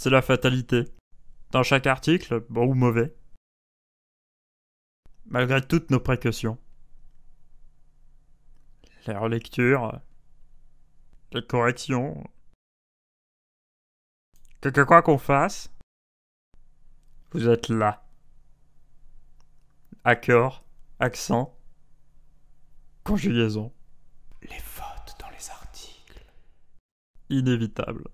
C'est la fatalité. Dans chaque article, bon ou mauvais. Malgré toutes nos précautions. Les relectures. Les corrections. Que, quoi qu'on fasse, vous êtes là. Accord, accent, conjugaison. Les fautes dans les articles. Inévitable.